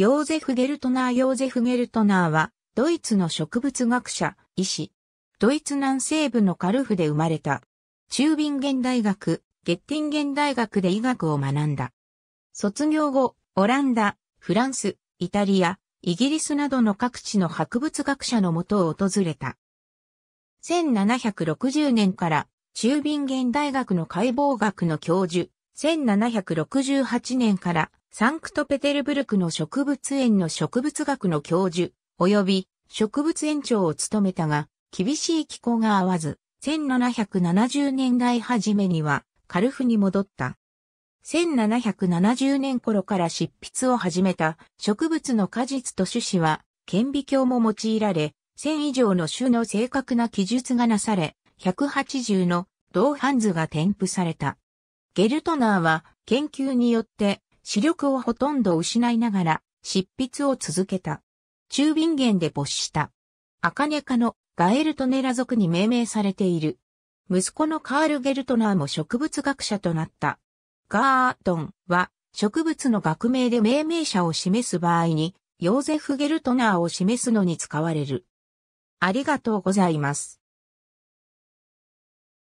ヨーゼフ・ゲルトナー・ヨーゼフ・ゲルトナーは、ドイツの植物学者、医師。ドイツ南西部のカルフで生まれた。中ビン現大学、ゲッティンゲン大学で医学を学んだ。卒業後、オランダ、フランス、イタリア、イギリスなどの各地の博物学者のもとを訪れた。1760年から中ビンゲン大学の解剖学の教授、1768年からサンクトペテルブルクの植物園の植物学の教授、及び植物園長を務めたが、厳しい気候が合わず、1770年代初めにはカルフに戻った。1770年頃から執筆を始めた植物の果実と種子は顕微鏡も用いられ、1000以上の種の正確な記述がなされ、180の銅ン図が添付された。ゲルトナーは研究によって視力をほとんど失いながら執筆を続けた。中便源で没した。アカネカのガエルトネラ族に命名されている。息子のカール・ゲルトナーも植物学者となった。ガートンは植物の学名で命名者を示す場合に、ヨーゼフ・ゲルトナーを示すのに使われる。ありがとうございます。